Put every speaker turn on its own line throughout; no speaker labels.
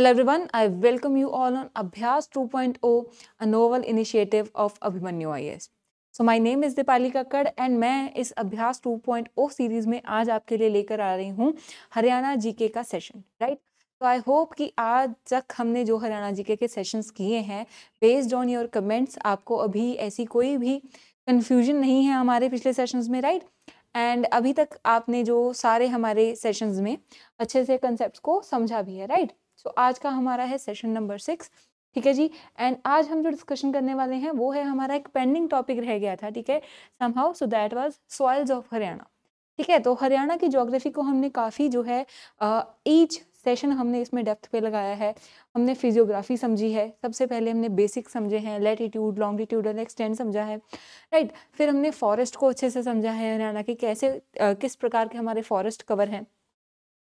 Hello everyone I welcome you all on Abhyas 2.0, a novel initiative of Abhimanyu IAS. So my name is Deepali Kakkar and मैं इस अभ्यास 2.0 series में आज आपके लिए लेकर आ रही हूँ हरियाणा जीके का सेशन राइट तो आई होप कि आज तक हमने जो हरियाणा जीके के सेशंस किए हैं बेस्ड ऑन योर कमेंट्स आपको अभी ऐसी कोई भी कन्फ्यूजन नहीं है हमारे पिछले सेशंस में राइट right? एंड अभी तक आपने जो सारे हमारे सेशंस में अच्छे से कंसेप्ट को समझा भी है राइट right? सो so, आज का हमारा है सेशन नंबर सिक्स ठीक है जी एंड आज हम जो डिस्कशन करने वाले हैं वो है हमारा एक पेंडिंग टॉपिक रह गया था ठीक है somehow so that was soils of Haryana ठीक है तो हरियाणा की जोग्राफी को हमने काफ़ी जो है ईच सेशन हमने इसमें डेप्थ पे लगाया है हमने फिजियोग्राफी समझी है सबसे पहले हमने बेसिक समझे हैं लेटीट्यूड लॉन्गिट्यूड एंड एक्सटेंड समझा है राइट फिर हमने फॉरेस्ट को अच्छे से समझा है हरियाणा के कैसे आ, किस प्रकार के हमारे फॉरेस्ट कवर हैं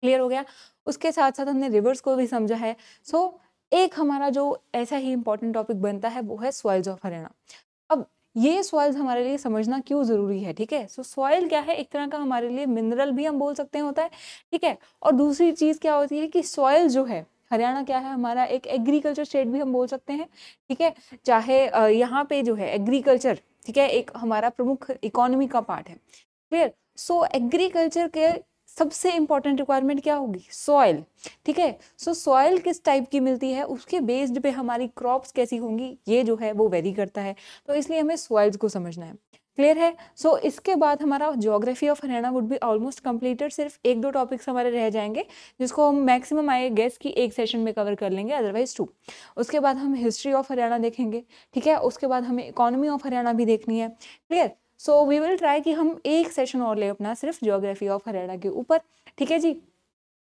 क्लियर हो गया उसके साथ साथ हमने रिवर्स को भी समझा है सो so, एक हमारा जो ऐसा ही इंपॉर्टेंट टॉपिक बनता है वो है सॉइल्स ऑफ हरियाणा अब ये सॉइल्स हमारे लिए समझना क्यों ज़रूरी है ठीक है सो सॉइल क्या है एक तरह का हमारे लिए मिनरल भी हम बोल सकते हैं होता है ठीक है और दूसरी चीज़ क्या होती है कि सॉइल जो है हरियाणा क्या है हमारा एक एग्रीकल्चर स्टेट भी हम बोल सकते हैं ठीक है चाहे यहाँ पे जो है एग्रीकल्चर ठीक है एक हमारा प्रमुख इकोनॉमी का पार्ट है क्लियर सो एग्रीकल्चर के सबसे इंपॉर्टेंट रिक्वायरमेंट क्या होगी सॉयल ठीक है सो सॉयल किस टाइप की मिलती है उसके बेस्ड पे हमारी क्रॉप्स कैसी होंगी ये जो है वो वेरी करता है तो इसलिए हमें सॉइल्स को समझना है क्लियर है सो so, इसके बाद हमारा geography of Haryana would be almost completed सिर्फ एक दो टॉपिक्स हमारे रह जाएंगे जिसको हम मैक्सिमम आए गेस की एक सेशन में कवर कर लेंगे अदरवाइज टू उसके बाद हम हिस्ट्री ऑफ हरियाणा देखेंगे ठीक है उसके बाद हमें इकोनॉमी ऑफ हरियाणा भी देखनी है clear so we will try कि हम एक सेशन और ले अपना सिर्फ जोग्राफी ऑफ हरियाणा के ऊपर ठीक है जी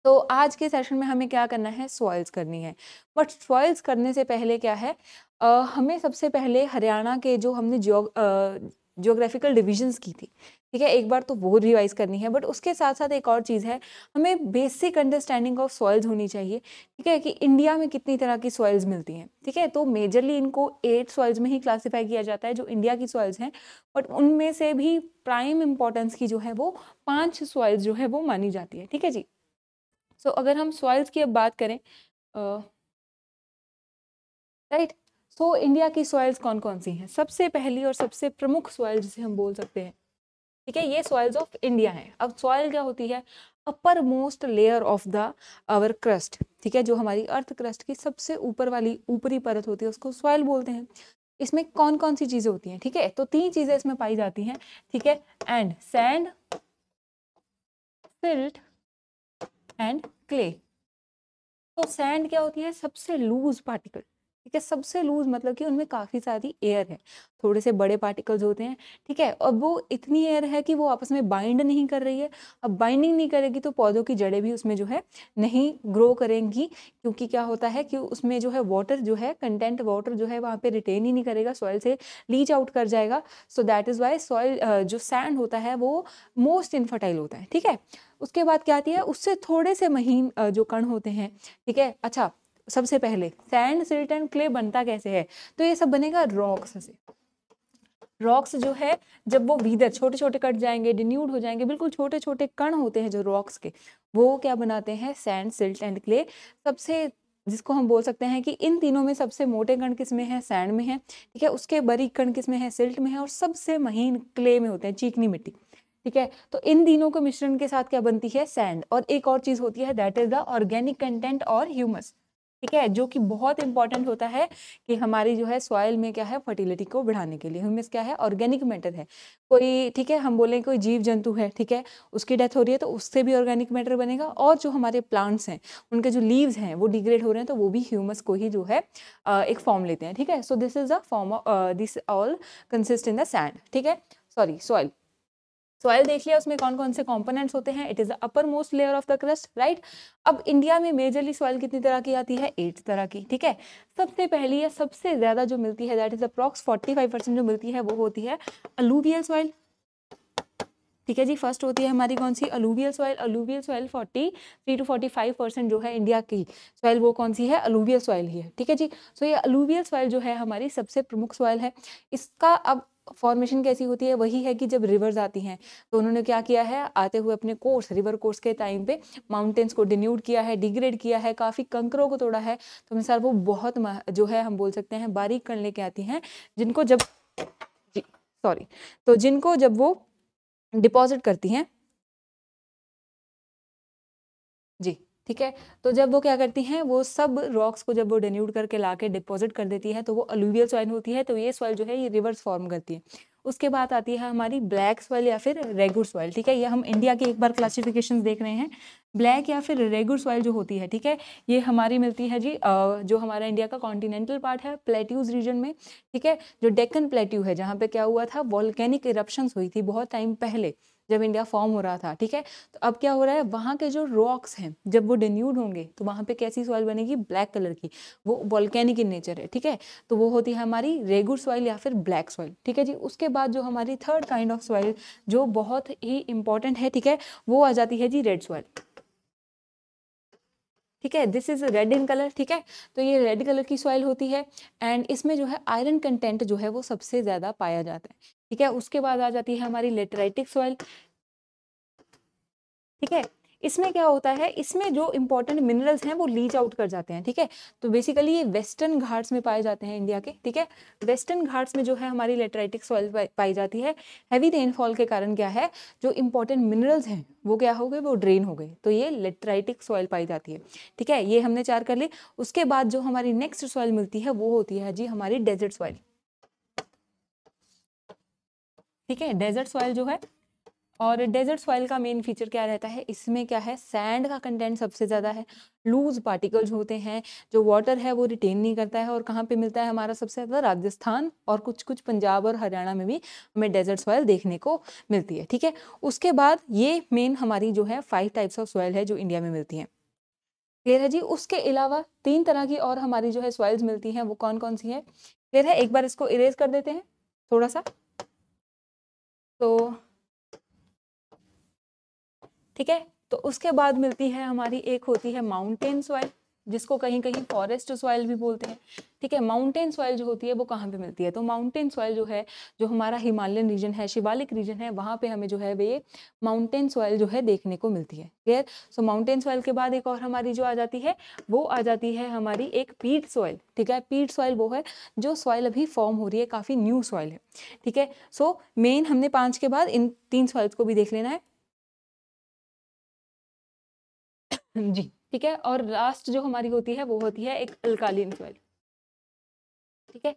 तो आज के सेशन में हमें क्या करना है सॉइल्स करनी है बट सॉइल्स करने से पहले क्या है आ, हमें सबसे पहले हरियाणा के जो हमने जो ज्योग्राफिकल डिविजन्स की थी ठीक है एक बार तो वो रिवाइज़ करनी है बट उसके साथ साथ एक और चीज़ है हमें बेसिक अंडरस्टैंडिंग ऑफ सॉइल्स होनी चाहिए ठीक है कि इंडिया में कितनी तरह की सॉइल्स मिलती हैं ठीक है तो मेजरली इनको एट सॉइल्स में ही क्लासीफाई किया जाता है जो इंडिया की सॉइल्स हैं बट उनमें से भी प्राइम इम्पोर्टेंस की जो है वो पाँच सॉइल्स जो है वो मानी जाती है ठीक है जी सो so, अगर हम सॉइल्स की अब बात करें राइट सो इंडिया की सॉइल्स कौन कौन सी हैं सबसे पहली और सबसे प्रमुख सॉइल जिसे हम बोल सकते हैं ठीक है ये सॉइल्स ऑफ इंडिया है अब सॉइल क्या होती है upper most layer of the our crust ठीक है जो हमारी अर्थ क्रस्ट की सबसे ऊपर वाली ऊपरी परत होती है उसको सॉइल बोलते हैं इसमें कौन कौन सी चीज़ें होती हैं ठीक है तो तीन चीज़ें इसमें पाई जाती हैं ठीक है and sand silt and clay तो सैंड क्या होती है सबसे लूज पार्टिकल ठीक है सबसे लूज मतलब कि उनमें काफ़ी सारी एयर है थोड़े से बड़े पार्टिकल्स होते हैं ठीक है और वो इतनी एयर है कि वो आपस में बाइंड नहीं कर रही है अब बाइंडिंग नहीं करेगी तो पौधों की जड़ें भी उसमें जो है नहीं ग्रो करेंगी क्योंकि क्या होता है कि उसमें जो है वाटर जो है कंटेंट वाटर जो है वहाँ पर रिटेन ही नहीं करेगा सॉइल से लीच आउट कर जाएगा so that is why soil जो सैंड होता है वो मोस्ट इनफर्टाइल होता है ठीक है उसके बाद क्या आती है उससे थोड़े से महीन जो कण होते हैं ठीक है अच्छा सबसे पहले सैंड सिल्ट एंड क्ले बनता कैसे है तो ये सब बनेगा रॉक्स से रॉक्स जो है जब वो भीतर छोटे छोटे कट जाएंगे डिन्यूड हो जाएंगे बिल्कुल छोटे छोटे कण होते हैं जो रॉक्स के वो क्या बनाते हैं सैंड सिल्ट एंड क्ले सबसे जिसको हम बोल सकते हैं कि इन तीनों में सबसे मोटे कण किस में है सैंड में है ठीक है उसके बरी कण किस में है सिल्ट में है और सबसे महीन क्ले में होते हैं चीकनी मिट्टी ठीक है तो इन तीनों के मिश्रण के साथ क्या बनती है सैंड और एक और चीज़ होती है that is the organic content और ह्यूमस ठीक है जो कि बहुत इंपॉर्टेंट होता है कि हमारी जो है सॉइल में क्या है फर्टिलिटी को बढ़ाने के लिए ह्यूमस क्या है ऑर्गेनिक मैटर है कोई ठीक है हम बोलें कोई जीव जंतु है ठीक है उसकी डेथ हो रही है तो उससे भी ऑर्गेनिक मैटर बनेगा और जो हमारे प्लांट्स हैं उनके जो लीव्स हैं वो डिग्रेड हो रहे हैं तो वो भी ह्यूमस को ही जो है एक फॉर्म लेते हैं ठीक है so this is a form this all consist in the sand ठीक है सॉरी सॉइल सॉयल देख लिया उसमें कौन कौन से कॉम्पोनेंट्स होते हैं it is the upper most layer of the crust right अब इंडिया में मेजरली सॉयल कितनी तरह की आती है एट तरह की ठीक है सबसे पहली या सबसे ज़्यादा जो मिलती है that is approx forty five percent जो मिलती है वो होती है अलूवियल सॉयल ठीक है जी फर्स्ट होती है हमारी कौन सी alluvial soil alluvial soil forty three to forty five percent जो है इंडिया की सॉइल वो कौन सी है अलूवियल सॉइल ही है ठीक है जी सो so, ये अलूवियल सॉइल जो है हमारी सबसे प्रमुख सॉइल है इसका अब फॉर्मेशन कैसी होती है वही है कि जब रिवर्स आती हैं तो उन्होंने क्या किया है आते हुए अपने कोर्स रिवर कोर्स के टाइम पे माउंटेन्स को डिन्यूट किया है डिग्रेड किया है काफ़ी कंकरों को तोड़ा है तो मिसाल वो बहुत जो है हम बोल सकते हैं बारीक कण लेके आती हैं जिनको जब सॉरी तो जिनको जब वो डिपॉजिट करती हैं ठीक है तो जब वो क्या करती हैं वो सब रॉक्स को जब वो डेन्यूड करके ला के डिपॉजिट कर देती है तो वो अलूवियल सॉइल होती है तो ये सॉइल जो है ये रिवर्स फॉर्म करती है उसके बाद आती है हमारी ब्लैक सॉइल या फिर रेगुर सॉइल ठीक है ये हम इंडिया की एक बार क्लासिफिकेशन देख रहे हैं ब्लैक या फिर रेगुर सॉइल जो होती है ठीक है ये हमारी मिलती है जी जो हमारा इंडिया का कॉन्टिनेंटल पार्ट है प्लेट्यूज रीजन में ठीक है जो डेक्कन प्लेट्यू है जहाँ पे क्या हुआ था वॉल्केनिक इरप्शन हुई थी बहुत टाइम पहले जब इंडिया फॉर्म हो रहा था ठीक है तो अब क्या हो रहा है वहाँ के जो रॉक्स हैं जब वो डिन्यूड होंगे तो वहाँ पे कैसी सॉइल बनेगी ब्लैक कलर की वो वॉल्केनिक इन नेचर है ठीक है तो वो होती है हमारी रेगुलर सॉइल या फिर ब्लैक सॉइल ठीक है जी उसके बाद जो हमारी थर्ड काइंड ऑफ सॉइल जो बहुत ही इंपॉर्टेंट है ठीक है वो आ जाती है जी रेड सॉइल ठीक है this is red in colour ठीक है तो ये रेड कलर की सॉइल होती है एंड इसमें जो है आयरन कंटेंट जो है वो सबसे ज़्यादा पाया जाता है ठीक है उसके बाद आ जाती है हमारी लेटराइटिक सॉइल ठीक है इसमें क्या होता है इसमें जो इंपॉर्टेंट मिनरल्स हैं वो लीच आउट कर जाते हैं ठीक है तो बेसिकली ये वेस्टर्न घाट्स में पाए जाते हैं इंडिया के ठीक है वेस्टर्न घाट्स में जो है हमारी लेटराइटिक सॉइल पाई जाती है हैवी रेनफॉल के कारण क्या है जो इंपॉर्टेंट मिनरल्स हैं वो क्या हो गए वो ड्रेन हो गए तो ये लेटराइटिक सॉइल पाई जाती है ठीक है ये हमने चार कर ली उसके बाद जो हमारी नेक्स्ट सॉइल मिलती है वो होती है जी हमारी डेजर्ट सॉइल ठीक है डेजर्ट सॉइल जो है और डेजर्ट सॉइल का मेन फीचर क्या रहता है इसमें क्या है सैंड का कंटेंट सबसे ज़्यादा है लूज पार्टिकल्स होते हैं जो वाटर है वो रिटेन नहीं करता है और कहाँ पे मिलता है हमारा सबसे ज़्यादा राजस्थान और कुछ कुछ पंजाब और हरियाणा में भी हमें डेजर्ट सॉइल देखने को मिलती है ठीक है उसके बाद ये मेन हमारी जो है फाइव टाइप्स ऑफ सॉइल है जो इंडिया में मिलती हैं क्लियर है जी उसके अलावा तीन तरह की और हमारी जो है सॉइल्स मिलती हैं वो कौन कौन सी है क्लियर है एक बार इसको इरेज कर देते हैं थोड़ा सा तो ठीक है तो उसके बाद मिलती है हमारी एक होती है माउंटेन सॉइल जिसको कहीं कहीं फॉरेस्ट सॉइल भी बोलते हैं ठीक है माउंटेन सॉइल जो होती है वो कहाँ पे मिलती है तो माउंटेन सॉइल जो है जो हमारा हिमालयन रीजन है शिवालिक रीजन है वहाँ पे हमें जो है वे माउंटेन सॉइल जो है देखने को मिलती है क्लियर सो माउंटेन सॉइल के बाद एक और हमारी जो आ जाती है वो आ जाती है हमारी एक पीट सॉइल ठीक है पीट सॉइल वो है जो सॉइल अभी फॉर्म हो रही है काफ़ी न्यू सॉइल है ठीक है सो मेन हमने पाँच के बाद इन तीन सॉइल्स को भी देख लेना है जी ठीक है और लास्ट जो हमारी होती है वो होती है एक अल्कालीन सॉइल ठीक है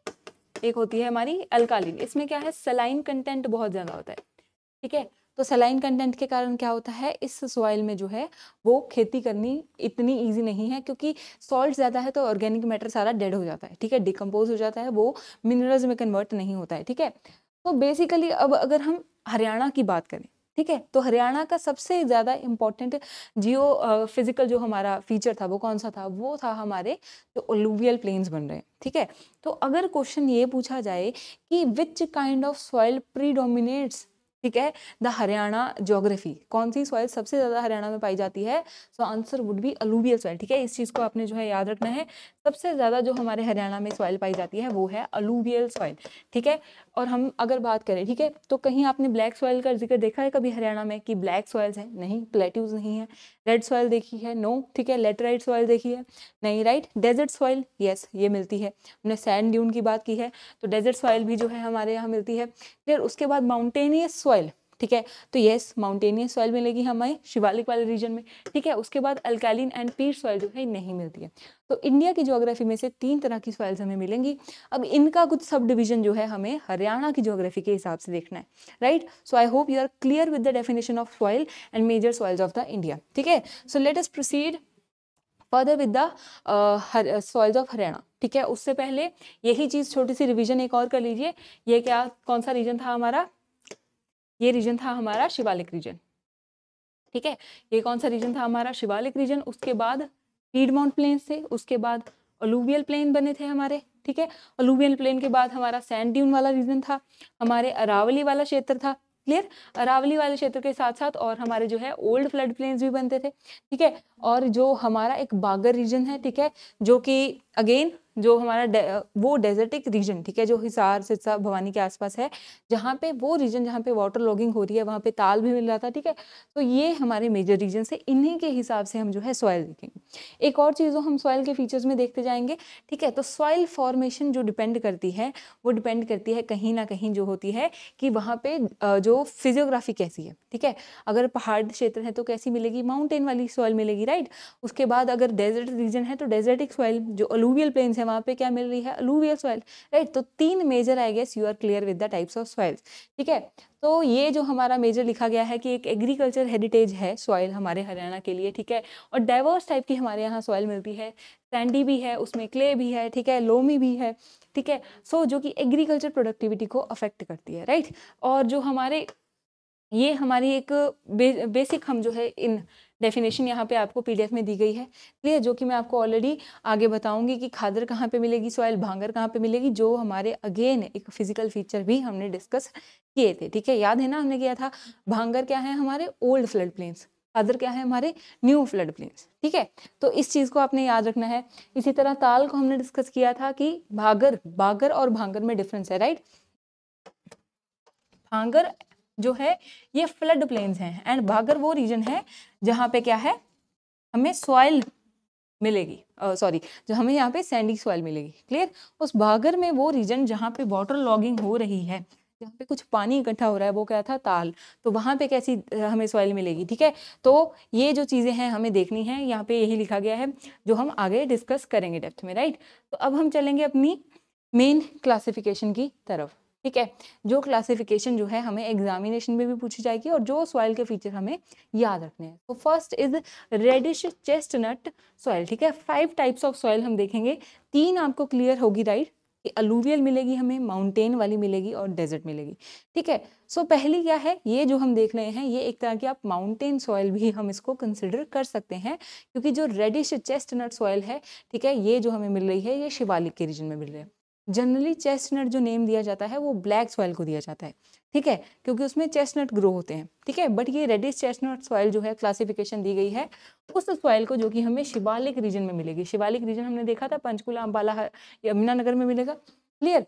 एक होती है हमारी अल्कालीन इसमें क्या है सलाइन कंटेंट बहुत ज़्यादा होता है ठीक है तो सलाइन कंटेंट के कारण क्या होता है इस सॉइल में जो है वो खेती करनी इतनी इजी नहीं है क्योंकि सॉल्ट ज़्यादा है तो ऑर्गेनिक मैटर सारा डेड हो जाता है ठीक है डिकम्पोज हो जाता है वो मिनरल्स में कन्वर्ट नहीं होता है ठीक है तो बेसिकली अब अगर हम हरियाणा की बात करें ठीक है तो हरियाणा का सबसे ज़्यादा इंपॉर्टेंट जियो फिजिकल जो हमारा फीचर था वो कौन सा था वो था हमारे जो ओलूवियल प्लेन्स बन रहे हैं ठीक है तो अगर क्वेश्चन ये पूछा जाए कि which kind of soil predominates ठीक है द हरियाणा ज्योग्राफी कौन सी सॉइल सबसे ज़्यादा हरियाणा में पाई जाती है so answer would be alluvial soil ठीक है इस चीज़ को आपने जो है याद रखना है सबसे ज़्यादा जो हमारे हरियाणा में सॉइल पाई जाती है वो है अलूवियल सॉइल ठीक है और हम अगर बात करें ठीक है तो कहीं आपने ब्लैक सॉइल का जिक्र देखा है कभी हरियाणा में कि ब्लैक सॉइल्स हैं नहीं प्लेट्यूज नहीं है रेड सॉइल देखी है नो ठीक है लेटराइट सॉइल देखी है नहीं राइट डेजर्ट सॉइल येस ये मिलती है हमने सैंड ड्यून की बात की है तो डेजर्ट सॉइल भी जो है हमारे यहाँ मिलती है फिर उसके बाद माउंटेनियस सॉइल ठीक है तो येस माउंटेनियस सॉइल मिलेगी हमें शिवालिक वाले रीजन में ठीक है उसके बाद अल्कैलिन एंड पीट सॉइल जो है नहीं मिलती है तो इंडिया की जोग्राफी में से तीन तरह की सॉइल्स हमें मिलेंगी अब इनका कुछ सब डिवीजन जो है हमें हरियाणा की जोग्राफी के हिसाब से देखना है right so I hope you are clear with the definition of soil and major soils of the India ठीक है so let's proceed further with the soils of Haryana ठीक है उससे पहले यही चीज़ छोटी सी रिविजन एक और कर लीजिए ये क्या कौन सा रीजन था हमारा ये रीजन था हमारा शिवालिक रीजन ठीक है ये कौन सा रीजन था हमारा शिवालिक रीजन उसके बाद पीडमाउंट प्लेन से उसके बाद अलूवियल प्लेन बने थे हमारे ठीक है अलूवियल प्लेन के बाद हमारा सैंड ड्यून वाला रीजन था हमारे अरावली वाला क्षेत्र था क्लियर अरावली वाले क्षेत्र के साथ साथ और हमारे जो है ओल्ड फ्लड प्लेन्स भी बनते थे ठीक है और जो हमारा एक बागर रीजन है ठीक है जो कि अगेन जो हमारा डे, वो डेजर्टिक रीजन ठीक है जो हिसार सिरसा भवानी के आसपास है जहाँ पे वो रीजन जहाँ पे वाटर लॉगिंग हो रही है वहाँ पे ताल भी मिल रहा था ठीक है तो ये हमारे मेजर रीजन से इन्हीं के हिसाब से हम जो है सॉइल देखेंगे एक और चीज़ हम सॉइल के फीचर्स में देखते जाएंगे ठीक है तो सॉइल फॉर्मेशन जो डिपेंड करती है वो डिपेंड करती है कहीं ना कहीं जो होती है कि वहाँ पर जो फिजियोग्राफी कैसी है ठीक है अगर पहाड़ क्षेत्र है तो कैसी मिलेगी माउंटेन वाली सॉइल मिलेगी राइट उसके बाद अगर डेजर्ट रीजन है तो डेजर्टिक सॉयल जो अलूवियल प्लेन्स है है वहाँ पे क्या मिल रही है अलूवियल सॉइल राइट तो तीन major I guess you are clear with the types of soils ठीक है तो ये जो हमारा मेजर लिखा गया है कि एक एग्रीकल्चर हेरिटेज है सॉइल हमारे हरियाणा के लिए ठीक है और डाइवर्स टाइप की हमारे यहाँ सॉइल मिलती है सैंडी भी है उसमें क्ले भी है ठीक है लोमी भी है ठीक है सो जो कि एग्रीकल्चर प्रोडक्टिविटी को अफेक्ट करती है राइट और जो हमारे ये हमारी एक बे, बेसिक हम जो है इन डेफिनेशन यहाँ पे आपको पीडीएफ में दी गई है क्लियर जो कि मैं आपको ऑलरेडी आगे बताऊंगी कि खादर कहाँ पे मिलेगी सॉयल भांगर कहाँ पे मिलेगी जो हमारे अगेन एक फिजिकल फीचर भी हमने डिस्कस किए थे ठीक है याद है ना हमने किया था भांगर क्या है हमारे ओल्ड फ्लड प्लेन्स खादर क्या है हमारे न्यू फ्लड प्लेन्स ठीक है तो इस चीज़ को आपने याद रखना है इसी तरह ताल को हमने डिस्कस किया था कि भागर बागर और भांगर में डिफरेंस है राइट भांगर जो है ये फ्लड प्लेन्स हैं एंड भागर वो रीजन है जहाँ पे क्या है हमें सॉइल मिलेगी सॉरी uh, जो हमें यहाँ पे सैंडी सॉइल मिलेगी क्लियर उस भागर में वो रीजन जहाँ पे वाटर लॉगिंग हो रही है जहाँ पे कुछ पानी इकट्ठा हो रहा है वो क्या था ताल तो वहाँ पे कैसी हमें सॉइल मिलेगी ठीक है तो ये जो चीज़ें हैं हमें देखनी है यहाँ पे यही लिखा गया है जो हम आगे डिस्कस करेंगे डेप्थ में राइट तो अब हम चलेंगे अपनी मेन क्लासिफिकेशन की तरफ ठीक है जो क्लासिफिकेशन जो है हमें एग्जामिनेशन में भी पूछी जाएगी और जो सॉइल के फीचर हमें याद रखने हैं तो first is reddish nut soil ठीक है फाइव टाइप्स ऑफ सॉइल हम देखेंगे तीन आपको क्लियर होगी राइट कि अलूवियल मिलेगी हमें माउंटेन वाली मिलेगी और डेजर्ट मिलेगी ठीक है सो so, पहली क्या है ये जो हम देख रहे हैं ये एक तरह की आप माउंटेन सॉइल भी हम इसको कंसिडर कर सकते हैं क्योंकि जो रेडिश चेस्टनट सॉइल है ठीक है ये जो हमें मिल रही है ये शिवालिक के रीजन में मिल रही है जनरली चेस्टनट जो नेम दिया जाता है वो ब्लैक सॉइल को दिया जाता है ठीक है क्योंकि उसमें चेस्टनट ग्रो होते हैं ठीक है बट ये रेडिश चेस्टनट सॉइल जो है क्लासिफिकेशन दी गई है उस सॉइल को जो कि हमें शिवालिक रीजन में मिलेगी शिवालिक रीजन हमने देखा था पंचकूला अम्बाला यमुनानगर में मिलेगा क्लियर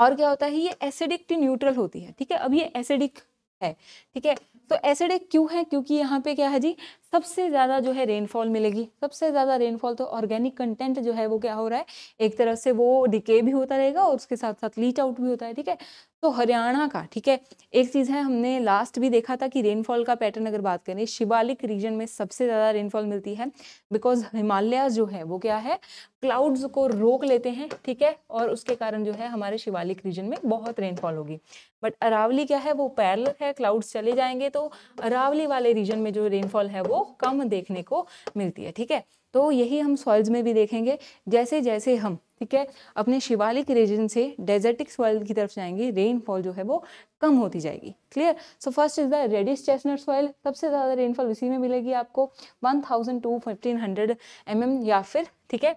और क्या होता है ये एसिडिक टी न्यूट्रल होती है ठीक है अब ये एसिडिक है ठीक है तो एसिडिक क्यों है क्योंकि यहाँ पे क्या है जी सबसे ज़्यादा जो है रेनफॉल मिलेगी सबसे ज़्यादा रेनफॉल तो ऑर्गेनिक कंटेंट जो है वो क्या हो रहा है एक तरह से वो डिके भी होता रहेगा और उसके साथ साथ लीच आउट भी होता है ठीक है तो हरियाणा का ठीक है एक चीज़ है हमने लास्ट भी देखा था कि रेनफॉल का पैटर्न अगर बात करें शिवालिक रीजन में सबसे ज़्यादा रेनफॉल मिलती है बिकॉज हिमालय जो है वो क्या है क्लाउड्स को रोक लेते हैं ठीक है और उसके कारण जो है हमारे शिवालिक रीजन में बहुत रेनफॉल होगी बट अरावली क्या है वो पैरल है क्लाउड्स चले जाएंगे तो अरावली वाले रीजन में जो रेनफॉल है वो कम देखने को मिलती है ठीक है तो यही हम सॉइल्स में भी देखेंगे जैसे जैसे हम ठीक है अपने शिवालिक रीजन से डेजर्टिक सॉइल की तरफ जाएंगे रेनफॉल जो है वो कम होती जाएगी clear so first is the reddish chestnut soil सबसे ज़्यादा रेनफॉल उसी में मिलेगी आपको one thousand to fifteen hundred m या फिर ठीक है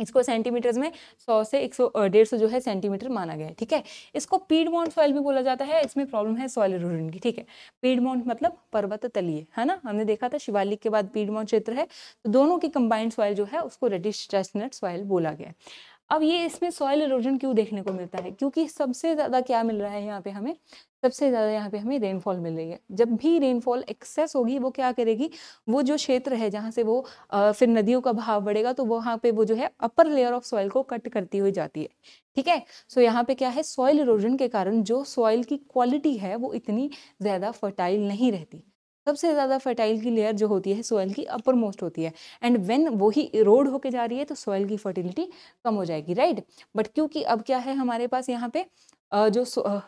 इसको सेंटीमीटर्स में 100 से एक सौ डेढ़ सौ जो है सेंटीमीटर माना गया है ठीक है इसको पीडमोंट सॉइल भी बोला जाता है इसमें प्रॉब्लम है सॉइल इरोजन की ठीक है पीडमोंट मतलब पर्वत तलीय है ना हमने देखा था शिवालिक के बाद पीडमोंट क्षेत्र है तो दोनों की कंबाइंड सॉइल जो है उसको रेडिश चेस्टनट सॉइल बोला गया अब ये इसमें सॉयल इरोजन क्यों देखने को मिलता है क्योंकि सबसे ज़्यादा क्या मिल रहा है यहाँ पे हमें सबसे ज़्यादा यहाँ पे हमें रेनफॉल मिल रही है जब भी रेनफॉल एक्सेस होगी वो क्या करेगी वो जो क्षेत्र है जहाँ से वो आ, फिर नदियों का भाव बढ़ेगा तो वहाँ पे वो जो है अपर लेयर ऑफ सॉइल को कट करती हुई जाती है ठीक है सो यहाँ पे क्या है सॉइल इरोजन के कारण जो सॉइल की क्वालिटी है वो इतनी ज़्यादा फर्टाइल नहीं रहती सबसे ज़्यादा फर्टाइल की लेयर जो होती है सोयल की अपर मोस्ट होती है एंड वो ही इरोड होकर जा रही है तो सॉयल की फर्टिलिटी कम हो जाएगी राइट बट क्योंकि अब क्या है हमारे पास यहाँ पे जो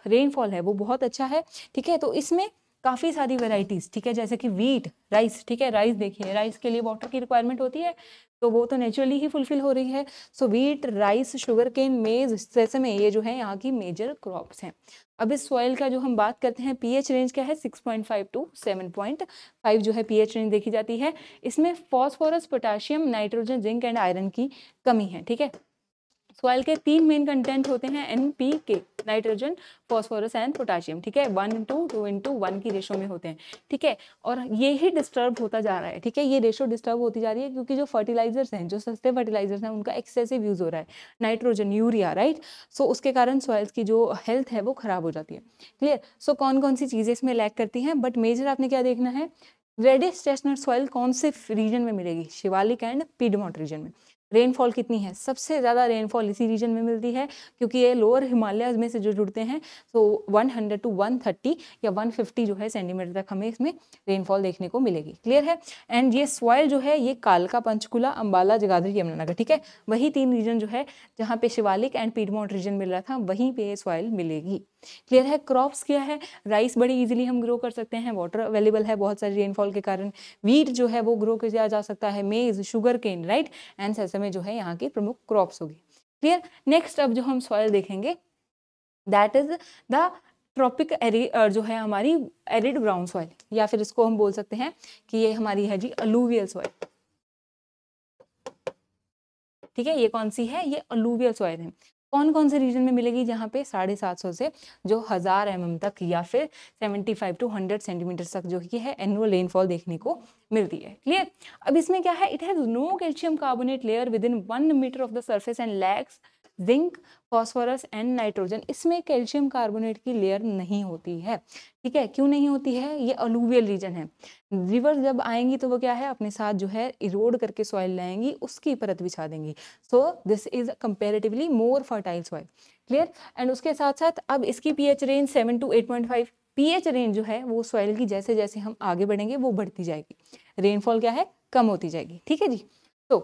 रेनफॉल है वो बहुत अच्छा है ठीक है तो इसमें काफ़ी सारी वेराइटीज़ ठीक है जैसे कि वीट राइस ठीक है राइस देखिए राइस के लिए वाटर की रिक्वायरमेंट होती है तो वो तो नेचुरली ही फुलफिल हो रही है so wheat rice sugar cane maize जैसे में ये जो है यहाँ की मेजर क्रॉप्स हैं अब इस सॉइल का जो हम बात करते हैं पीएच रेंज क्या है 6.5 टू 7.5 जो है पीएच रेंज देखी जाती है इसमें phosphorus potassium nitrogen zinc and iron की कमी है ठीक है सॉइल के तीन मेन कंटेंट होते हैं N P K nitrogen phosphorus and potassium ठीक है one into two into one की रेशो में होते हैं ठीक है और ये ही डिस्टर्ब होता जा रहा है ठीक है ये रेशो डिस्टर्ब होती जा रही है क्योंकि जो फर्टिलाइजर्स हैं जो सस्ते फर्टिलाइजर्स हैं उनका एक्सेसिव यूज़ हो रहा है नाइट्रोजन यूरिया राइट सो उसके कारण सॉइल्स की जो हेल्थ है वो ख़राब हो जाती है क्लियर सो so, कौन कौन सी चीज़ें इसमें लैक करती हैं बट मेजर आपने क्या देखना है रेडिस्ट चेस्टनट सॉइल कौन से रीजन में मिलेगी शिवालिक एंड पीडमोट रीजन में रेनफॉल कितनी है सबसे ज़्यादा रेनफॉल इसी रीजन में मिलती है क्योंकि ये लोअर हिमालय में से जो जुड़ते हैं तो 100 टू 130 या 150 जो है सेंटीमीटर तक हमें इसमें रेनफॉल देखने को मिलेगी क्लियर है एंड ये सॉयल जो है ये कालका पंचकुला अम्बाला जगाधरी यमुनानगर ठीक है वही तीन रीजन जो है जहाँ पे शिवालिक एंड पीडमोट रीजन मिल रहा था वहीं पर ये सॉयल मिलेगी क्लियर है क्रॉप्स क्या है राइस बड़ी इजीली हम ग्रो कर सकते हैं वाटर अवेलेबल है बहुत सारी रेनफॉल के कारण वीट जो है वो ग्रो किया जा सकता है मेज शुगर केन राइट एंड समय जो है यहाँ की प्रमुख क्रॉप्स होगी क्लियर नेक्स्ट अब जो हम सॉयल देखेंगे दैट इज द ट्रॉपिक जो है हमारी एरिड ब्राउन सॉइल या फिर इसको हम बोल सकते हैं कि ये हमारी है जी अलूवियल सॉइल ठीक है ये कौन सी है ये अलूवियल सॉइल है कौन कौन से रीजन में मिलेगी जहाँ पे साढ़े सात सौ से जो हज़ार एम तक या फिर seventy five to hundred centimetre तक जो ये है एनुअल रेनफॉल देखने को मिलती है क्लियर अब इसमें क्या है it has no calcium carbonate layer within one metre of the surface and lacks zinc phosphorus and nitrogen इसमें कैल्शियम कार्बोनेट की लेयर नहीं होती है ठीक है क्यों नहीं होती है ये अलूवियल रीजन है रिवर्स जब आएंगी तो वो क्या है अपने साथ जो है इरोड करके सॉइल लाएंगी उसकी परत बिछा देंगी so this is comparatively more fertile soil clear and उसके साथ साथ अब इसकी P range seven to eight point five pH range जो है वो सॉइल की जैसे जैसे हम आगे बढ़ेंगे वो बढ़ती जाएगी रेनफॉल क्या है कम होती जाएगी ठीक है जी तो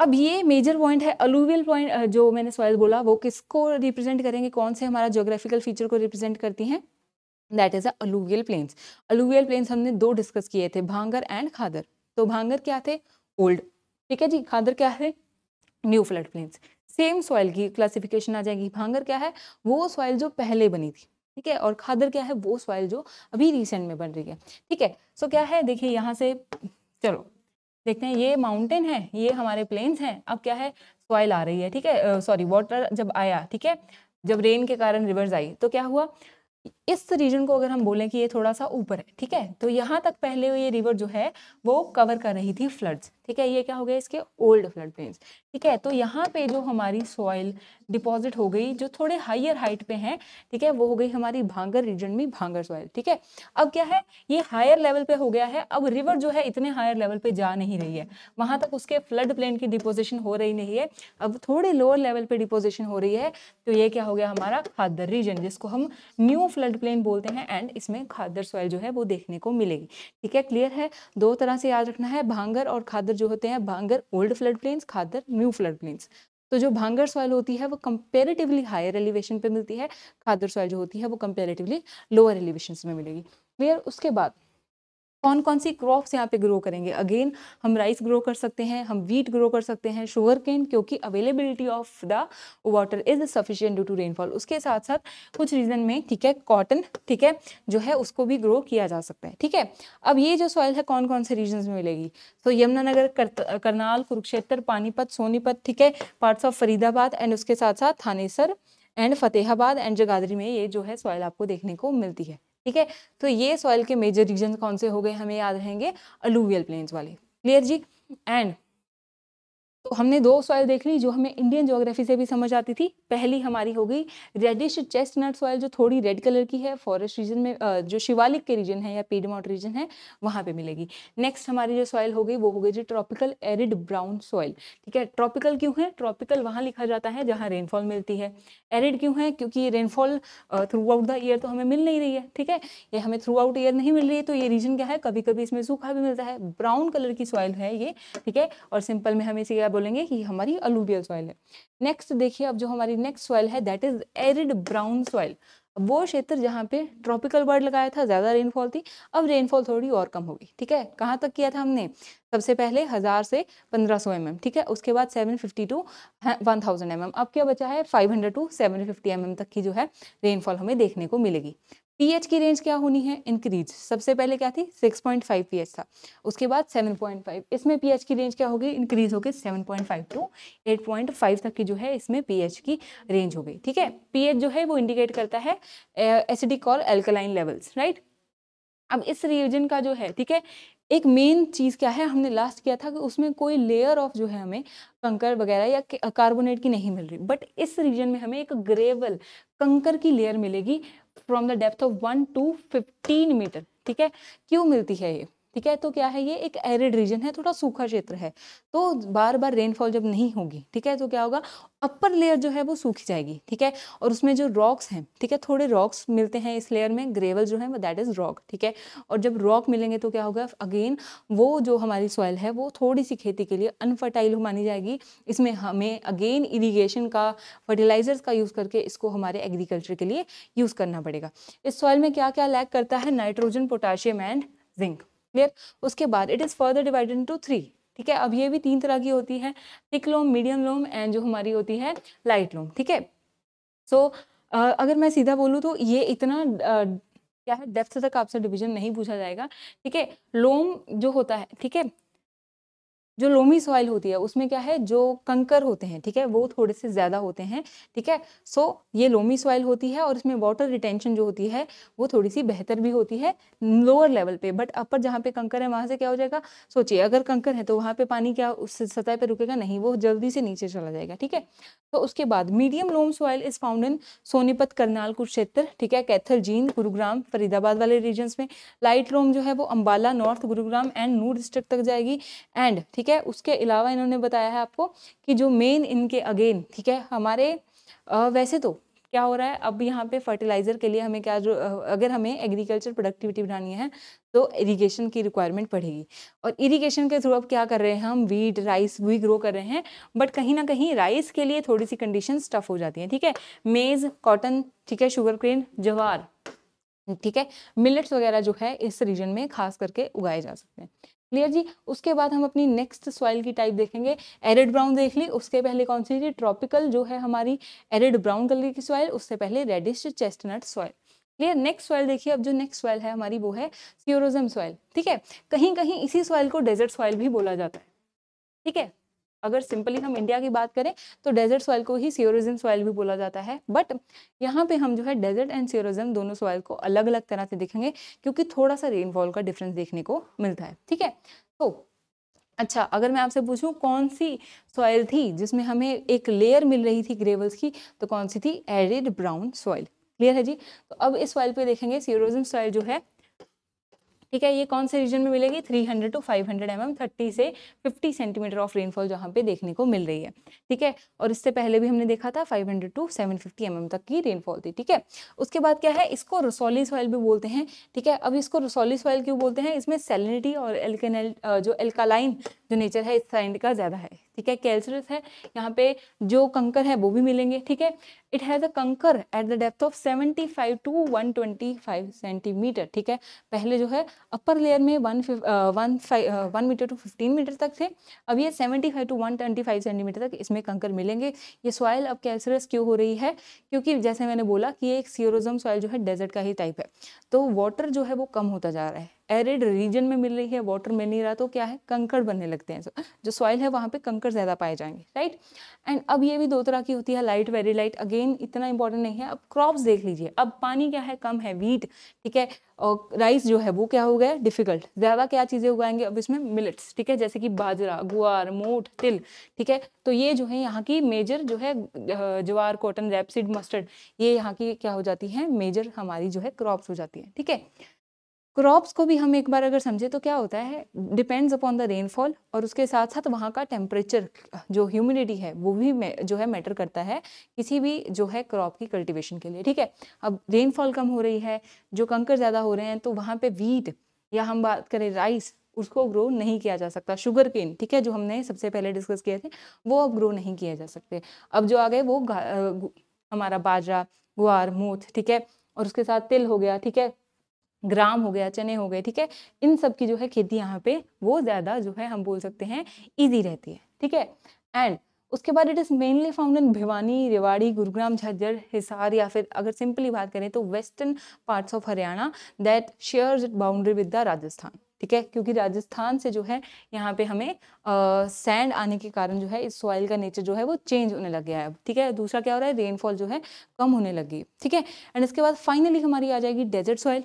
अब ये मेजर पॉइंट है अलूवियल पॉइंट जो मैंने सॉइल बोला वो किसको रिप्रेजेंट करेंगे कौन से हमारा जोग्राफिकल फीचर को रिप्रेजेंट करती हैं that is alluvial plains alluvial plains हमने दो डिस्कस किए थे भांगर एंड खादर तो भांगर क्या थे ओल्ड ठीक है जी खादर क्या है new flood plains same soil की क्लासिफिकेशन आ जाएगी भांगर क्या है वो सॉइल जो पहले बनी थी ठीक है और खादर क्या है वो सॉइल जो अभी रिसेंट में बन रही है ठीक है सो so, क्या है देखिए यहाँ से चलो देखते हैं ये माउंटेन है ये हमारे प्लेन्स हैं अब क्या है सॉइल आ रही है ठीक है सॉरी वाटर जब आया ठीक है जब रेन के कारण रिवर्स आई तो क्या हुआ इस रीजन को अगर हम बोलें कि ये थोड़ा सा ऊपर है ठीक है तो यहाँ तक पहले ये रिवर जो है वो कवर कर रही थी फ्लड्स ठीक है ये क्या हो गया इसके ओल्ड फ्लड प्लेन्स ठीक है तो यहाँ पे जो हमारी सॉइल डिपॉजिट हो गई जो थोड़े हाइयर हाइट पे हैं ठीक है वो हो गई हमारी भांगर रीजन में भांगर सॉइल ठीक है अब क्या है ये हायर लेवल पे हो गया है अब रिवर जो है इतने हायर लेवल पे जा नहीं रही है वहां तक उसके फ्लड प्लेन की डिपोजिशन हो रही नहीं है अब थोड़े लोअर लेवल पे डिपोजिशन हो रही है तो ये क्या हो गया हमारा खादर रीजन जिसको हम न्यू फ्लड प्लेन बोलते हैं एंड इसमें खादर सॉइल जो है वो देखने को मिलेगी ठीक है क्लियर है दो तरह से याद रखना है भांगर और खादर जो होते हैं Bhangar old flood plains Khadar new flood plains तो जो भांगर सॉइल होती है वो कंपेरेटिवली हायर एलिवेशन पे मिलती है खादर सॉइल जो होती है वो कंपेरेटिवली लोअर एलिवेशन में मिलेगी क्लियर उसके बाद कौन कौन सी क्रॉप्स यहाँ पे ग्रो करेंगे अगेन हम राइस ग्रो कर सकते हैं हम वीट ग्रो कर सकते हैं शुगर केन क्योंकि availability of the water is sufficient due to rainfall उसके साथ साथ कुछ रीजन में ठीक है कॉटन ठीक है जो है उसको भी ग्रो किया जा सकता है ठीक है अब ये जो सॉइल है कौन कौन से रीजन में मिलेगी तो यमुनानगर करनाल कुरुक्षेत्र पानीपत सोनीपत ठीक है पार्ट्स ऑफ फरीदाबाद एंड उसके साथ साथ थानेसर एंड फतेहाबाद एंड जगाधरी में ये जो है सॉइल आपको देखने को मिलती है ठीक है तो ये सॉइल के मेजर रीजन कौन से हो गए हमें याद रहेंगे अलूवियल प्लेन्स वाले क्लियर जी एंड तो हमने दो सॉइल देख ली जो हमें इंडियन ज्योग्राफी से भी समझ आती थी पहली हमारी हो गई रेडिश चेस्टनट सॉयल जो थोड़ी रेड कलर की है फॉरेस्ट रीजन में जो शिवालिक के रीजन है या पीडमाउट रीजन है वहाँ पे मिलेगी नेक्स्ट हमारी जो सॉइल हो गई वो हो गई जी ट्रॉपिकल एरिड ब्राउन सॉइल ठीक है ट्रॉपिकल क्यों है ट्रॉपिकल वहाँ लिखा जाता है जहाँ रेनफॉल मिलती है एरिड क्यों है क्योंकि ये rainfall throughout the year तो हमें मिल नहीं रही है ठीक है ये हमें थ्रू आउट ईयर नहीं मिल रही है तो ये रीजन क्या है कभी कभी इसमें सूखा भी मिलता है ब्राउन कलर की सॉइल है ये ठीक है और सिंपल में हमें इसे बोलेंगे कि हमारी अलूबियल सॉइल है नेक्स्ट देखिए अब जो हमारी नेक्स्ट सॉइल है that is arid brown soil वो क्षेत्र जहाँ पे ट्रॉपिकल वर्ड लगाया था ज़्यादा रेनफॉल थी अब रेनफॉल थोड़ी और कम होगी ठीक है कहाँ तक किया था हमने सबसे पहले हज़ार से पंद्रह सौ एम mm, ठीक है उसके बाद seven fifty to one thousand m अब क्या बचा है five hundred to seven fifty m तक की जो है रेनफॉल हमें देखने को मिलेगी पीएच की रेंज क्या होनी है इंक्रीज सबसे पहले क्या थी 6.5 पीएच था उसके बाद 7.5 इसमें पीएच की रेंज क्या होगी इंक्रीज होकर 7.5 टू एट तक की जो है इसमें पीएच की रेंज हो गई ठीक है पीएच जो है वो इंडिकेट करता है एसिडिक और एल्कलाइन लेवल्स राइट अब इस रिएजन का जो है ठीक है एक मेन चीज़ क्या है हमने लास्ट किया था कि उसमें कोई लेयर ऑफ जो है हमें कंकर वगैरह या कार्बोनेट की नहीं मिल रही बट इस रीजन में हमें एक ग्रेवल कंकर की लेयर मिलेगी from the depth of one to fifteen metre ठीक है क्यों मिलती है ये ठीक है तो क्या है ये एक एरिड रीजन है थोड़ा सूखा क्षेत्र है तो बार बार रेनफॉल जब नहीं होगी ठीक है तो क्या होगा अपर लेयर जो है वो सूख जाएगी ठीक है और उसमें जो रॉक्स हैं ठीक है थोड़े रॉक्स मिलते हैं इस लेयर में ग्रेवल जो है वो दैट इज़ रॉक ठीक है और जब रॉक मिलेंगे तो क्या होगा अगेन वो जो हमारी सॉइल है वो थोड़ी सी खेती के लिए अनफर्टाइल मानी जाएगी इसमें हमें अगेन इरीगेशन का फर्टिलाइजर्स का यूज़ करके इसको हमारे एग्रीकल्चर के लिए यूज़ करना पड़ेगा इस सॉइल में क्या क्या लैक करता है nitrogen potassium and zinc clear उसके बाद it is further divided to three ठीक है अब ये भी तीन तरह की होती है thick loam medium loam and जो हमारी होती है लाइट लोम ठीक है सो अगर मैं सीधा बोलूँ तो ये इतना क्या है डेप्थ तक आपसे डिवीजन नहीं पूछा जाएगा ठीक है लोम जो होता है ठीक है जो लोमी सॉइल होती है उसमें क्या है जो कंकर होते हैं ठीक है वो थोड़े से ज़्यादा होते हैं ठीक है सो so, ये लोमी सॉइल होती है और इसमें वाटर रिटेंशन जो होती है वो थोड़ी सी बेहतर भी होती है लोअर लेवल पे बट अपर जहाँ पे कंकर है वहां से क्या हो जाएगा सोचिए अगर कंकर है तो वहां पे पानी क्या उस सतह पर रुकेगा नहीं वो जल्दी से नीचे चला जाएगा ठीक है तो उसके बाद medium loam soil is found in Sonipat Karnal Kurukshetra ठीक है कैथल जींद गुरुग्राम फरीदाबाद वाले रीजन्स में लाइट लोम जो है वो Ambala north Gurugram and Nuh district तक जाएगी एंड ठीक ठीक है उसके अलावा इन्होंने बताया है आपको कि जो मेन इनके अगेन ठीक है हमारे आ, वैसे तो क्या हो रहा है अब यहाँ पे फर्टिलाइज़र के लिए हमें क्या जो अगर हमें एग्रीकल्चर प्रोडक्टिविटी बढ़ानी है तो इरिगेशन की रिक्वायरमेंट पड़ेगी और इरिगेशन के थ्रू अब क्या कर रहे हैं हम वीट राइस भी ग्रो कर रहे हैं बट कहीं ना कहीं राइस के लिए थोड़ी सी कंडीशन टफ हो जाती हैं ठीक है मेज़ कॉटन ठीक है शुगर क्रेन जवार ठीक है मिलेट्स वगैरह जो है इस रीजन में खास करके उगाए जा सकते हैं क्लियर जी उसके बाद हम अपनी नेक्स्ट सॉइल की टाइप देखेंगे एरिड ब्राउन देख ली उसके पहले कौन सी थी ट्रॉपिकल जो है हमारी एरिड ब्राउन कलर की सॉइल उससे पहले reddish chestnut soil clear next soil देखिए अब जो नेक्स्ट सॉइल है हमारी वो है सियोरोजम सॉइल ठीक है कहीं कहीं इसी सॉइल को डेजर्ट सॉइल भी बोला जाता है ठीक है अगर सिंपली हम इंडिया की बात करें तो डेजर्ट सॉइल को ही सीरोजिम सॉइल भी बोला जाता है बट यहाँ पे हम जो है डेजर्ट एंड सीरोजिम दोनों सॉइल को अलग अलग तरह से देखेंगे क्योंकि थोड़ा सा रेनफॉल का डिफरेंस देखने को मिलता है ठीक है तो अच्छा अगर मैं आपसे पूछूं कौन सी सॉइल थी जिसमें हमें एक लेयर मिल रही थी ग्रेवल्स की तो कौन सी थी एरिड ब्राउन सॉइल क्लियर है जी तो अब इस सॉइल पे देखेंगे सीरोजिम सॉइल जो है ठीक है ये कौन से रीजन में मिलेगी 300 टू फाइव हंड्रेड एम से 50 सेंटीमीटर ऑफ रेनफॉल जहाँ पे देखने को मिल रही है ठीक है और इससे पहले भी हमने देखा था 500 टू सेवन फिफ्टी एम तक की रेनफॉल थी ठीक है उसके बाद क्या है इसको रसोली सॉइल भी बोलते हैं ठीक है अब इसको रसोली सॉइल क्यों बोलते हैं इसमें सेलिनिटी और एल्केनल जो एल्कालाइन जो नेचर है इस साइंड का ज़्यादा है ठीक है कैल्सरस है यहाँ पे जो कंकर है वो भी मिलेंगे ठीक है it has a kankar at the depth of 75 to 125 centimetre ठीक है पहले जो है अपर लेयर में one one one metre to 15 metre तक थे अब ये 75 टू 125 सेंटीमीटर तक इसमें कंकर मिलेंगे ये सॉयल अब कैल्सरस क्यों हो रही है क्योंकि जैसे मैंने बोला कि ये एक सीरोजम सॉइल जो है डेजर्ट का ही टाइप है तो वाटर जो है वो कम होता जा रहा है एरिड रीजन में मिल रही है वाटर मिल नहीं रहा तो क्या है कंकड़ बनने लगते हैं जो सॉइल है वहाँ पे कंकड़ ज़्यादा पाए जाएंगे राइट एंड अब ये भी दो तरह की होती है लाइट वेरी लाइट अगेन इतना इंपॉर्टेंट नहीं है अब क्रॉप्स देख लीजिए अब पानी क्या है कम है वीट ठीक है और राइस जो है वो क्या हो गया डिफिकल्ट ज़्यादा क्या चीज़ें उगाएंगे अब इसमें मिलट्स ठीक है जैसे कि बाजरा गुआर मोट तिल ठीक है तो ये जो है यहाँ की मेजर जो है ज्वार कॉटन रेपसीड मस्टर्ड ये यहाँ की क्या हो जाती है मेजर हमारी जो है क्रॉप्स हो जाती है ठीक है क्रॉप्स को भी हम एक बार अगर समझे तो क्या होता है डिपेंड्स अपॉन द रेनफॉल और उसके साथ साथ वहाँ का टेम्परेचर जो ह्यूमिडिटी है वो भी जो है मैटर करता है किसी भी जो है क्रॉप की कल्टिवेशन के लिए ठीक है अब रेनफॉल कम हो रही है जो कंकर ज़्यादा हो रहे हैं तो वहाँ पे वीट या हम बात करें राइस उसको ग्रो नहीं किया जा सकता शुगर केन ठीक है जो हमने सबसे पहले डिस्कस किए थे वो अब ग्रो नहीं किए जा सकते अब जो आ गए वो हमारा बाजरा गुआर मूथ ठीक है और उसके साथ तिल हो गया ठीक है ग्राम हो गया चने हो गए ठीक है इन सब की जो है खेती यहाँ पे वो ज़्यादा जो है हम बोल सकते हैं ईजी रहती है ठीक है एंड उसके बाद it is mainly found in Bhiwani Rewari Gurugram Jhajjar Hisar या फिर अगर सिंपली बात करें तो western parts of Haryana that share boundary with the Rajasthan ठीक है क्योंकि राजस्थान से जो है यहाँ पे हमें सैंड आने के कारण जो है इस सॉइल का नेचर जो है वो चेंज होने लग गया है ठीक है दूसरा क्या हो रहा है रेनफॉल जो है कम होने लगी ठीक है एंड इसके बाद फाइनली हमारी आ जाएगी डेजर्ट सॉइल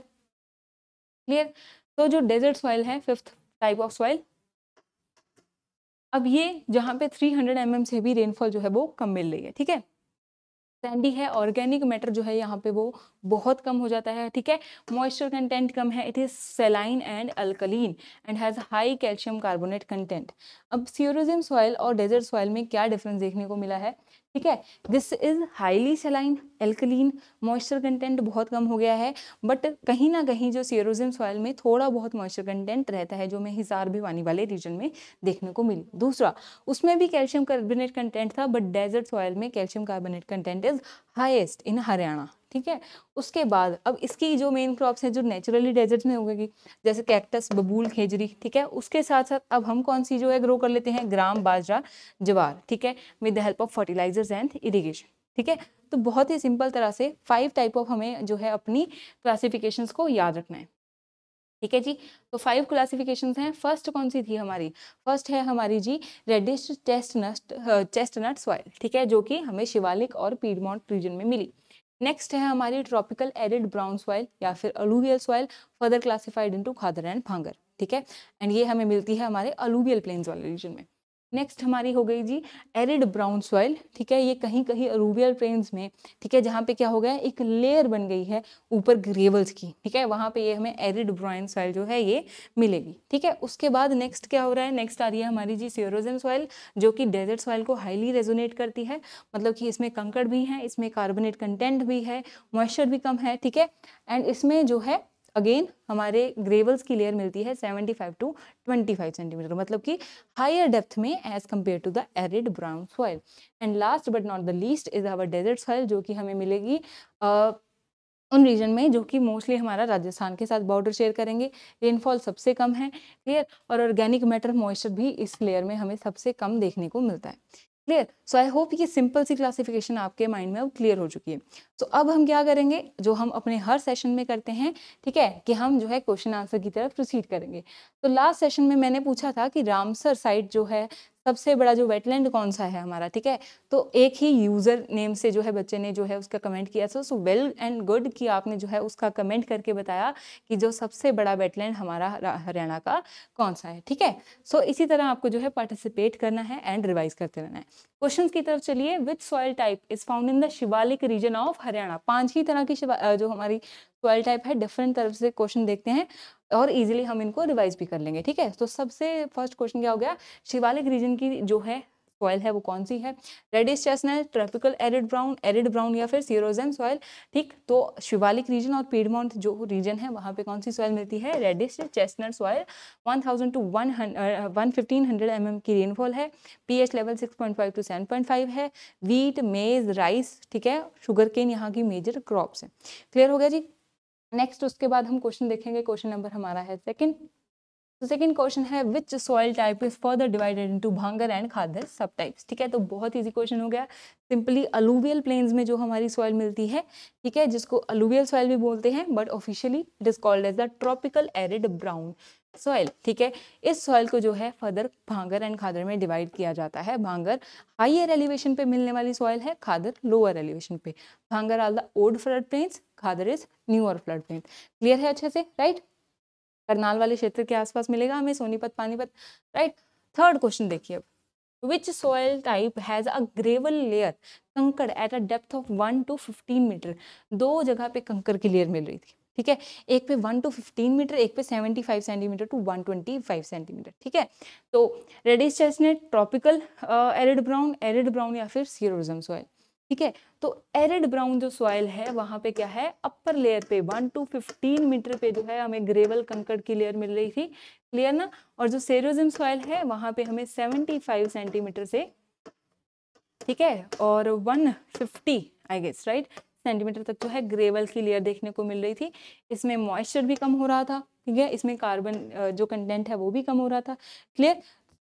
क्लियर तो जो डेजर्ट सॉइल है फिफ्थ टाइप ऑफ सॉइल अब ये जहाँ पे 300 हंड्रेड mm से भी रेनफॉल जो है वो कम मिल रही है ठीक है सैंडी है ऑर्गेनिक मैटर जो है यहाँ पे वो बहुत कम हो जाता है ठीक है मॉइस्चर कंटेंट कम है it is saline and alkaline and has high calcium carbonate content अब सियोरिज्म सॉइल और डेजर्ट सॉइल में क्या डिफरेंस देखने को मिला है ठीक है this is highly saline alkaline moisture content बहुत कम हो गया है बट कहीं ना कहीं जो सीरोजिम सॉयल में थोड़ा बहुत मॉइस्चर कंटेंट रहता है जो मैं हिसार भिवानी वाले रीजन में देखने को मिली दूसरा उसमें भी कैल्शियम कार्बोनेट कंटेंट था बट डेजर्ट सॉयल में calcium carbonate content is highest in Haryana ठीक है उसके बाद अब इसकी जो मेन क्रॉप्स हैं जो नेचुरली डेजर्ट्स में उगेगी जैसे कैक्टस बबूल खेजरी ठीक है उसके साथ साथ अब हम कौन सी जो है ग्रो कर लेते हैं ग्राम बाजरा ज्वार ठीक है with the help of fertilizers and irrigation ठीक है तो बहुत ही सिंपल तरह से फाइव टाइप ऑफ हमें जो है अपनी क्लासिफिकेशन को याद रखना है ठीक है जी तो फाइव क्लासिफिकेशंस हैं फर्स्ट कौन सी थी हमारी फर्स्ट है हमारी जी रेडिस्ट चेस्टनट चेस्टनट सॉइल ठीक है जो कि हमें शिवालिक और पीडमॉन्ट रीजन में मिली नेक्स्ट है हमारी ट्रॉपिकल एरिड ब्राउन सॉइल या फिर alluvial soil further classified into khadar and bhangar ठीक है एंड ये हमें मिलती है हमारे अलूवियल प्लेन्स वाले रीजन में नेक्स्ट हमारी हो गई जी एरिड ब्राउन सॉइल ठीक है ये कहीं कहीं अरूबियल प्लेन्स में ठीक है जहाँ पे क्या हो गया एक लेयर बन गई है ऊपर ग्रेवल्स की ठीक है वहाँ पे ये हमें एरिड ब्राउन सॉइल जो है ये मिलेगी ठीक है उसके बाद नेक्स्ट क्या हो रहा है नेक्स्ट आ रही है हमारी जी सियोरोजम सॉइल जो कि डेजर्ट सॉइल को हाईली रेजोनेट करती है मतलब कि इसमें कंकड़ भी हैं इसमें कार्बोनेट कंटेंट भी है मॉइस्चर भी कम है ठीक है एंड इसमें जो है अगेन हमारे ग्रेवल्स की लेयर मिलती है 75 टू 25 सेंटीमीटर मतलब कि हायर डेप्थ में as compared to the arid brown soil and last but not the least is our desert soil जो कि हमें मिलेगी uh, उन रीजन में जो कि मोस्टली हमारा राजस्थान के साथ बॉर्डर शेयर करेंगे रेनफॉल सबसे कम है क्लियर और ऑर्गेनिक मैटर मॉइस्चर भी इस लेयर में हमें सबसे कम देखने को मिलता है क्लियर सो आई होप ये सिंपल सी क्लासिफिकेशन आपके माइंड में अब क्लियर हो चुकी है सो so, अब हम क्या करेंगे जो हम अपने हर सेशन में करते हैं ठीक है कि हम जो है क्वेश्चन आंसर की तरफ प्रोसीड करेंगे तो लास्ट सेशन में मैंने पूछा था कि रामसर साइट जो है सबसे बड़ा जो वेटलैंड कौन सा है हमारा ठीक है तो एक ही यूज़र नेम से जो है बच्चे ने जो है उसका कमेंट किया था सो वेल एंड गुड कि आपने जो है उसका कमेंट करके बताया कि जो सबसे बड़ा वेटलैंड हमारा हरियाणा का कौन सा है ठीक है सो इसी तरह आपको जो है पार्टिसिपेट करना है एंड रिवाइज करते रहना है क्वेश्चन की तरफ चलिए with soil type is found in the Shivalik region of Haryana पांच ही तरह की जो हमारी ट्वेल्व टाइप है डिफरेंट तरफ से क्वेश्चन देखते हैं और इजीली हम इनको रिवाइज भी कर लेंगे ठीक है तो सबसे फर्स्ट क्वेश्चन क्या हो गया शिवालिक रीजन की जो है सॉइल है वो कौन सी है reddish chestnut tropical arid brown arid brown या फिर सीरोजन सॉइल ठीक तो शिवालिक रीजन और पीडमाउंट जो रीजन है वहाँ पे कौन सी सॉइल मिलती है reddish chestnut soil 1000 to one one fifteen hundred m की रेनफॉल है पीएच लेवल 6.5 टू 7.5 है वीट मेज राइस ठीक है शुगर केन यहाँ की मेजर क्रॉप्स हैं क्लियर हो गया जी नेक्स्ट उसके बाद हम क्वेश्चन देखेंगे क्वेश्चन नंबर हमारा है सेकंड तो सेकंड क्वेश्चन है which soil type is further divided into bhangar and khadar sub types ठीक है तो बहुत इजी क्वेश्चन हो गया सिंपली अलूवियल प्लेन्स में जो हमारी सॉइल मिलती है ठीक है जिसको अलूवियल सॉइल भी बोलते हैं but officially it is called as the tropical arid brown soil ठीक है इस सॉइल को जो है फर्दर भांगर एंड खादर में डिवाइड किया जाता है भांगर हाइयर एलिवेशन पे मिलने वाली सॉइल है खादर लोअर एलिवेशन पे bhangar are the old flood plains khadar is newer flood plain clear है अच्छे से राइट right? करनाल वाले क्षेत्र के आसपास मिलेगा हमें Sonipat Panipat right third question देखिए अब which soil type has a gravel layer kankar at a depth of one to fifteen metre दो जगह पे कंकर की लेयर मिल रही थी ठीक है एक पे वन टू फिफ्टीन मीटर एक पे seventy five centimetre to one twenty five centimetre ठीक है तो reddish chestnut tropical arid brown arid brown या फिर सीरोजम सॉयल ठीक है तो एरिड ब्राउन जो सॉइल है वहां पे क्या है अपर लेयर पे वन टू फिफ्टीन मीटर पे जो है हमें ग्रेवल कंकड़ की लेयर मिल रही थी क्लियर ना और जो सेरोजिम सॉइल है वहां पे हमें सेवेंटी फाइव सेंटीमीटर से ठीक है और one fifty I guess right centimetre तक जो है ग्रेवल की लेयर देखने को मिल रही थी इसमें मॉइस्चर भी कम हो रहा था ठीक है इसमें कार्बन जो कंटेंट है वो भी कम हो रहा था क्लियर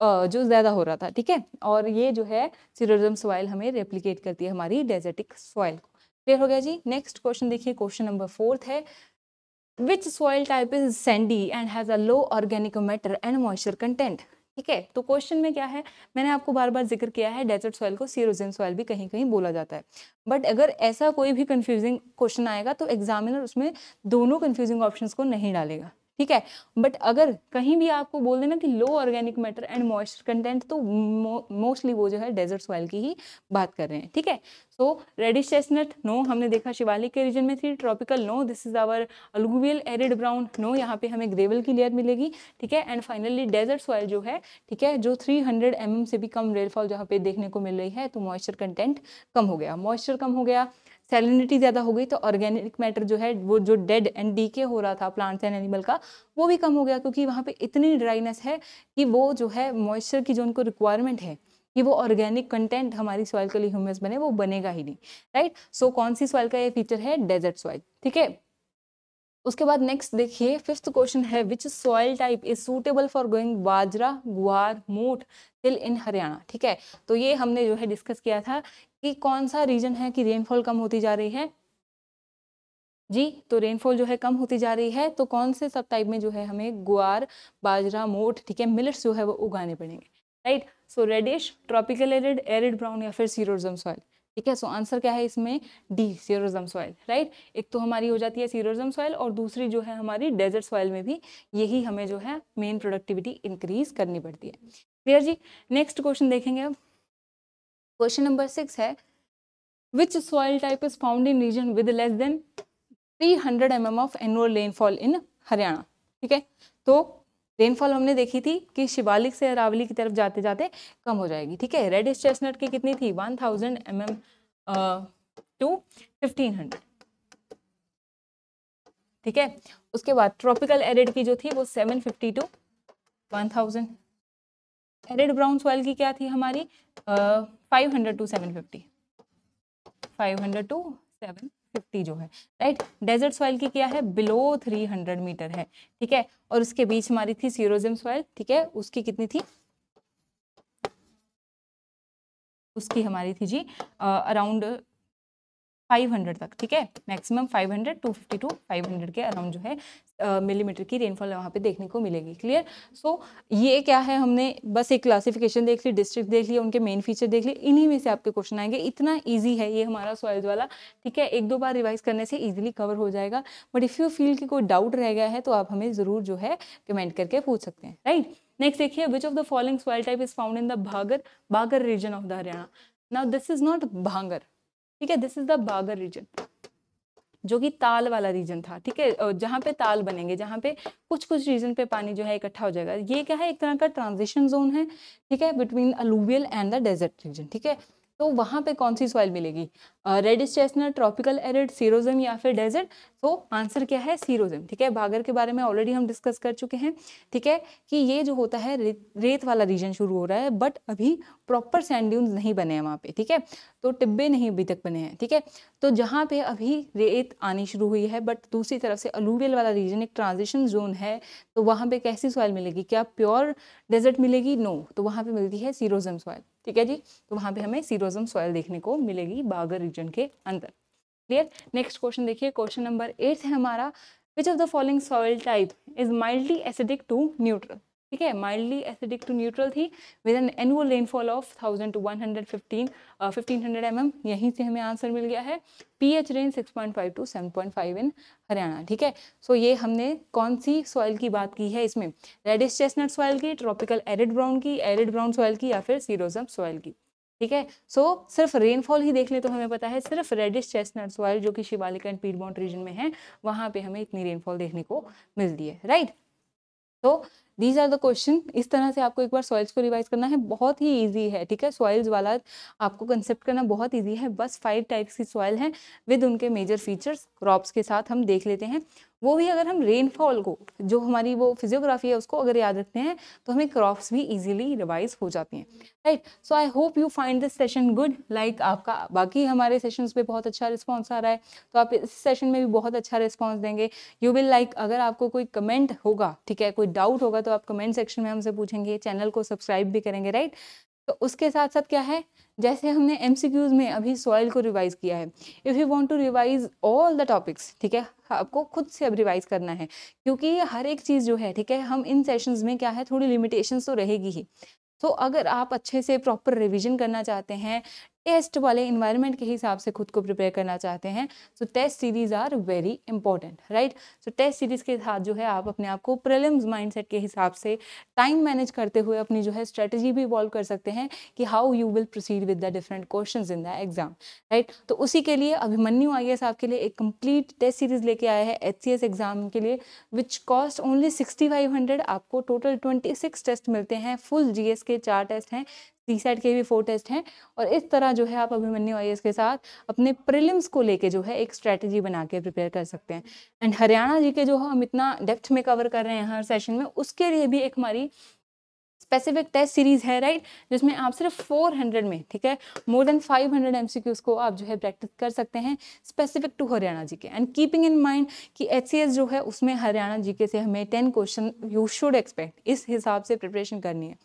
जो ज़्यादा हो रहा था ठीक है और ये जो है सीरोजम सॉइल हमें रेप्लीकेट करती है हमारी डेजर्टिक सॉइल को क्लियर हो गया जी नेक्स्ट क्वेश्चन देखिए क्वेश्चन नंबर फोर्थ है which soil type is sandy and has a low organic matter and moisture content ठीक है तो क्वेश्चन में क्या है मैंने आपको बार बार जिक्र किया है डेजर्ट सॉइल को सीरोजन सॉइल भी कहीं कहीं बोला जाता है बट अगर ऐसा कोई भी कंफ्यूजिंग क्वेश्चन आएगा तो एग्जामिनर उसमें दोनों कंफ्यूजिंग ऑप्शंस को नहीं डालेगा ठीक है बट अगर कहीं भी आपको बोल देना कि low organic matter and moisture content तो मोस्टली वो जो है डेजर्ट सॉइल की ही बात कर रहे हैं ठीक है सो रेडिश चेस्टनट नो हमने देखा शिवालिक के रीजन में थी tropical no this is our अलगुवियल एरिड ब्राउन नो यहाँ पे हमें ग्रेवल की लेयर मिलेगी ठीक है एंड फाइनली डेजर्ट सॉइल जो है ठीक है जो 300 हंड्रेड mm से भी कम रेनफॉल जहाँ पे देखने को मिल रही है तो मॉइस्चर कंटेंट कम हो गया मॉइस्चर कम हो गया सेलिनिटी ज़्यादा हो गई तो ऑर्गेनिक मैटर जो है वो जो डेड एंड डीके हो रहा था प्लांट्स एंड एनिमल का वो भी कम हो गया क्योंकि वहाँ पे इतनी ड्राइनेस है कि वो जो है मॉइस्चर की जो उनको रिक्वायरमेंट है कि वो ऑर्गेनिक कंटेंट हमारी सॉइल के लिए ह्यूमस बने वो बनेगा ही नहीं राइट सो so, कौन सी सॉइल का ये फीचर है डेजर्ट सॉइल ठीक है उसके बाद नेक्स्ट देखिए फिफ्थ क्वेश्चन है which soil type is suitable for going bajra guar moth तिल इन हरियाणा ठीक है तो ये हमने जो है डिस्कस किया था कि कौन सा रीजन है कि रेनफॉल कम होती जा रही है जी तो रेनफॉल जो है कम होती जा रही है तो कौन से सब टाइप में जो है हमें गुआर बाजरा मोट ठीक है मिलट्स जो है वो उगाने पड़ेंगे right so reddish tropical arid arid brown या फिर सीरोजम सॉइल ठीक है सो आंसर क्या है इसमें डी सीरोजम सॉइल राइट एक तो हमारी हो जाती है सीरोजम सॉइल और दूसरी जो है हमारी डेजर्ट सॉइल में भी यही हमें जो है मेन प्रोडक्टिविटी इंक्रीज करनी पड़ती है क्लियर जी नेक्स्ट क्वेश्चन देखेंगे अब क्वेश्चन नंबर सिक्स है which soil type is found in region with less than three hundred m m of annual rainfall in Haryana ठीक है तो रेनफॉल हमने देखी थी कि शिवालिक से अरावली की तरफ जाते जाते कम हो जाएगी ठीक है रेड चेस्टनट की कितनी थी one thousand m m to fifteen hundred ठीक है उसके बाद ट्रॉपिकल एरिड की जो थी वो seven fifty to one thousand arid brown soil की क्या थी हमारी five hundred to seven fifty five hundred to seven fifty जो है राइट डेजर्ट सॉइल की क्या है बिलो थ्री हंड्रेड मीटर है ठीक है और उसके बीच हमारी थी सीरोजिम सॉइल ठीक है उसकी कितनी थी उसकी हमारी थी जी अराउंड 500 तक ठीक है मैक्सिमम 500 252 500 के अराउंड जो है मिलीमीटर की रेनफॉल वहाँ पे देखने को मिलेगी क्लियर सो so, ये क्या है हमने बस एक क्लासिफिकेशन देख ली डिस्ट्रिक्ट देख लिया उनके मेन फीचर देख लिए इन्हीं में से आपके क्वेश्चन आएंगे इतना ईजी है ये हमारा सॉइल्स वाला ठीक है एक दो बार रिवाइज करने से ईजिली कवर हो जाएगा बट इफ़ यू फील कि कोई डाउट रह गया है तो आप हमें ज़रूर जो है कमेंट करके पूछ सकते हैं राइट नेक्स्ट देखिए which of the following soil type is found in the Bhagar Bhagar region of the Haryana now this is not bhangar ठीक है this is the Bagar region जो कि ताल वाला रीजन था ठीक है जहाँ पे ताल बनेंगे जहाँ पे कुछ कुछ रीजन पे पानी जो है इकट्ठा हो जाएगा ये क्या है एक तरह का ट्रांजिशन जोन है ठीक है between alluvial and the desert region ठीक है तो वहाँ पे कौन सी सॉइल मिलेगी reddish chestnut tropical arid sierozem या फिर डेजर्ट तो आंसर क्या है सीरोजम ठीक है भागर के बारे में ऑलरेडी हम डिस्कस कर चुके हैं ठीक है कि ये जो होता है रे, रेत वाला रीजन शुरू हो रहा है बट अभी प्रॉपर सैंड नहीं बने हैं वहाँ पे ठीक है तो टिब्बे नहीं अभी तक बने हैं ठीक है तो जहाँ पे अभी रेत आनी शुरू हुई है बट दूसरी तरफ से अलूवियल वाला रीजन एक ट्रांजिशन जोन है तो वहाँ पर कैसी सॉइल मिलेगी क्या प्योर डेजर्ट मिलेगी नो तो वहाँ पर मिलती है सीरोजम सॉइल ठीक है जी तो वहाँ पे हमें सीरोजम सॉइल देखने को मिलेगी बागर रीजन के अंदर क्लियर नेक्स्ट क्वेश्चन देखिए क्वेश्चन नंबर एट है हमारा which of the following soil type is mildly acidic to neutral ठीक है माइल्डली एसिडिक टू न्यूट्रल थी with an annual rainfall of thousand to one hundred fifteen fifteen hundred m m यहीं से हमें answer मिल गया है p h range six point five to seven point five in Haryana ठीक है सो ये हमने कौन सी सॉइल की बात की है इसमें रेडिस चेस्टनट सॉइल की ट्रॉपिकल एरिड ब्राउन की एरिड ब्राउन सॉइल की या फिर सीरोजम सॉइल की ठीक है सो so, सिर्फ रेनफॉल ही देख ले तो हमें पता है सिर्फ रेडिश चेस्टनट सॉइल जो कि शिवालिक एंड पीडमाउंट रीजन में है वहां पे हमें इतनी रेनफॉल देखने को मिलती है राइट तो दीज आर द क्वेश्चन इस तरह से आपको एक बार सॉइल्स को रिवाइज करना है बहुत ही ईजी है ठीक है सॉइल्स वाला आपको कंसेप्ट करना बहुत ईजी है बस फाइव टाइप्स की सॉइल है विद उनके मेजर फीचर्स क्रॉप्स के साथ हम देख लेते हैं वो भी अगर हम रेनफॉल को जो हमारी वो फिजियोग्राफी है उसको अगर याद रखते हैं तो हमें क्रॉप्स भी इजीली रिवाइज हो जाती हैं right so I hope you find this session good like आपका बाकी हमारे सेशंस पे बहुत अच्छा रिस्पांस आ रहा है तो आप इस सेशन में भी बहुत अच्छा रिस्पांस देंगे यू विल लाइक अगर आपको कोई कमेंट होगा ठीक है कोई डाउट होगा तो तो आप कमेंट सेक्शन में हमसे पूछेंगे चैनल को सब्सक्राइब भी करेंगे राइट तो उसके साथ साथ क्या है जैसे हमने एम में अभी सॉइल को रिवाइज़ किया है if you want to revise all the topics ठीक है आपको खुद से अब रिवाइज़ करना है क्योंकि हर एक चीज़ जो है ठीक है हम इन सेशंस में क्या है थोड़ी लिमिटेशंस तो रहेगी ही तो अगर आप अच्छे से प्रॉपर रिवीजन करना चाहते हैं टेस्ट वाले इन्वायरमेंट के हिसाब से खुद को प्रिपेयर करना चाहते हैं so test series are very important right so test series के साथ जो है आप अपने आप को प्रिलिम्स माइंड के हिसाब से टाइम मैनेज करते हुए अपनी जो है स्ट्रेटजी भी इवॉल्व कर सकते हैं कि how you will proceed with the different question in the exam right तो उसी के लिए अभिमन्यू आई एस आपके लिए एक कंप्लीट टेस्ट सीरीज लेके आया है एच एग्जाम के लिए विच कॉस्ट ओनली सिक्सटी आपको टोटल ट्वेंटी टेस्ट मिलते हैं फुल जी के चार टेस्ट हैं सी सेट के भी फोर टेस्ट हैं और इस तरह जो है आप अभिमन्यु आई के साथ अपने प्रिलिम्स को लेके जो है एक स्ट्रैटेजी बना के प्रिपेयर कर सकते हैं एंड हरियाणा जी के जो हम इतना डेप्थ में कवर कर रहे हैं हर सेशन में उसके लिए भी एक हमारी स्पेसिफिक टेस्ट सीरीज़ है राइट right? जिसमें आप सिर्फ 400 में ठीक है मोर देन 500 हंड्रेड एमसीक्यूज़ को आप जो है प्रैक्टिस कर सकते हैं specific to Haryana GK and keeping in mind कि एच जो है उसमें हरियाणा जीके से हमें 10 क्वेश्चन यू शुड एक्सपेक्ट इस हिसाब से प्रिपरेशन करनी है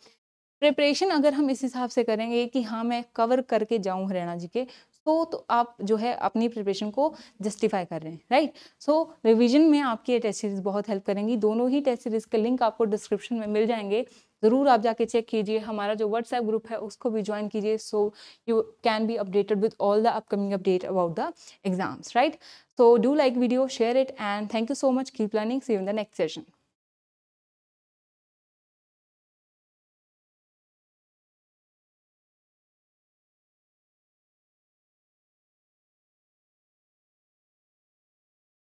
प्रिपरेशन अगर हम इस हिसाब से करेंगे कि हाँ मैं कवर करके जाऊँ हरियाणा जी के तो तो आप जो है अपनी प्रिपरेशन को जस्टिफाई कर रहे हैं राइट सो रिवीजन में आपकी ये टेस्ट सीरीज बहुत हेल्प करेंगी दोनों ही टेस्ट सीरीज के लिंक आपको डिस्क्रिप्शन में मिल जाएंगे ज़रूर आप जाके चेक कीजिए हमारा जो व्हाट्सएप ग्रुप है उसको भी ज्वाइन कीजिए so you can be updated with all the upcoming update about the exams right so do like video share it and thank you so much keep learning see in the next session